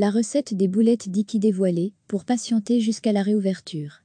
la recette des boulettes d'Iki dévoilée pour patienter jusqu'à la réouverture.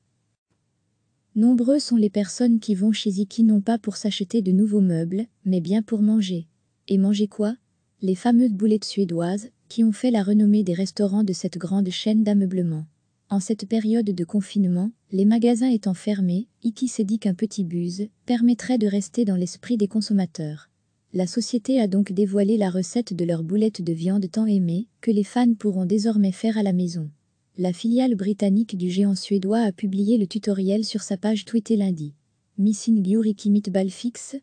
Nombreux sont les personnes qui vont chez Iki non pas pour s'acheter de nouveaux meubles, mais bien pour manger. Et manger quoi Les fameuses boulettes suédoises qui ont fait la renommée des restaurants de cette grande chaîne d'ameublement. En cette période de confinement, les magasins étant fermés, Iki s'est dit qu'un petit buse permettrait de rester dans l'esprit des consommateurs. La société a donc dévoilé la recette de leur boulette de viande tant aimée, que les fans pourront désormais faire à la maison. La filiale britannique du géant suédois a publié le tutoriel sur sa page Twitter lundi. Missing Yuri Kimit Balfix,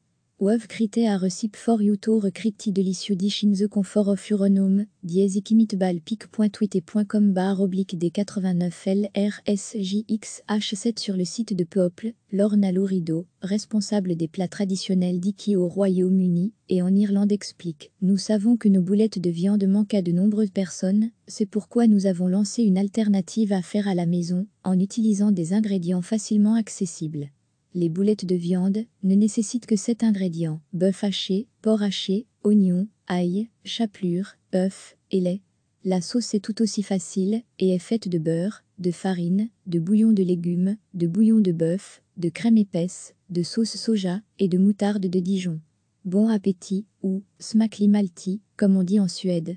Wav crité a recipe for de l'issue dish in the confort of your own home, diez oblique des 89 LRSJXH7 sur le site de Peuple, Lorna Lourido, responsable des plats traditionnels d'Iki au Royaume-Uni et en Irlande explique « Nous savons que nos boulettes de viande manquent à de nombreuses personnes, c'est pourquoi nous avons lancé une alternative à faire à la maison, en utilisant des ingrédients facilement accessibles. Les boulettes de viande ne nécessitent que 7 ingrédients bœuf haché, porc haché, oignons, ail, chapelure, œufs et lait. La sauce est tout aussi facile et est faite de beurre, de farine, de bouillon de légumes, de bouillon de bœuf, de crème épaisse, de sauce soja et de moutarde de Dijon. Bon appétit ou smakli malti, comme on dit en Suède.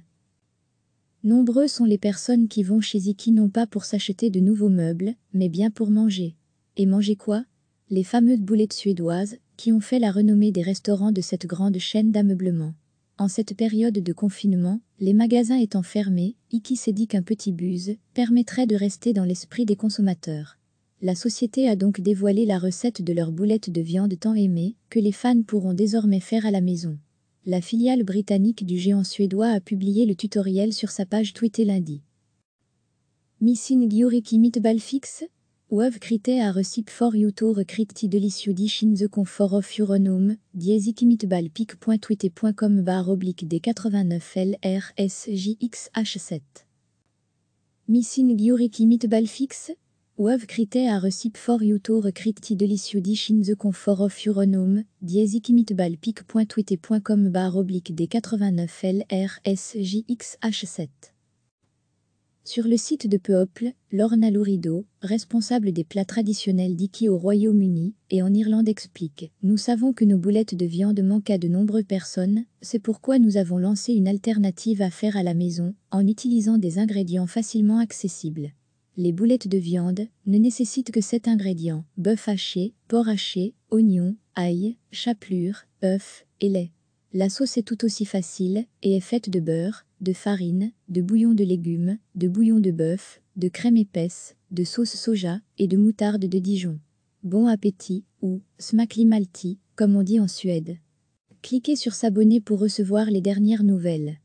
Nombreux sont les personnes qui vont chez Iki non pas pour s'acheter de nouveaux meubles, mais bien pour manger. Et manger quoi les fameuses boulettes suédoises qui ont fait la renommée des restaurants de cette grande chaîne d'ameublement. En cette période de confinement, les magasins étant fermés, Iki s'est dit qu'un petit buse permettrait de rester dans l'esprit des consommateurs. La société a donc dévoilé la recette de leurs boulettes de viande tant aimées que les fans pourront désormais faire à la maison. La filiale britannique du géant suédois a publié le tutoriel sur sa page Twitter lundi. Missing Gyuriki Meatball Fix, Ouave crité a recip for you to recrit deliciudish in the comfort of your own home, oblique D89LRSJXH7. Missing Gyurik mitbalfix, Wave crite a recip for you to recrit deliciudish in the comfort of your own home, oblique D89LRSJXH7. Sur le site de Peuple, Lorna Lurido, responsable des plats traditionnels d'Iki au Royaume-Uni et en Irlande explique « Nous savons que nos boulettes de viande manquent à de nombreuses personnes, c'est pourquoi nous avons lancé une alternative à faire à la maison en utilisant des ingrédients facilement accessibles. Les boulettes de viande ne nécessitent que 7 ingrédients, bœuf haché, porc haché, oignon, ail, chapelure, œufs et lait. La sauce est tout aussi facile et est faite de beurre, de farine, de bouillon de légumes, de bouillon de bœuf, de crème épaisse, de sauce soja et de moutarde de Dijon. Bon appétit ou malti, comme on dit en Suède. Cliquez sur s'abonner pour recevoir les dernières nouvelles.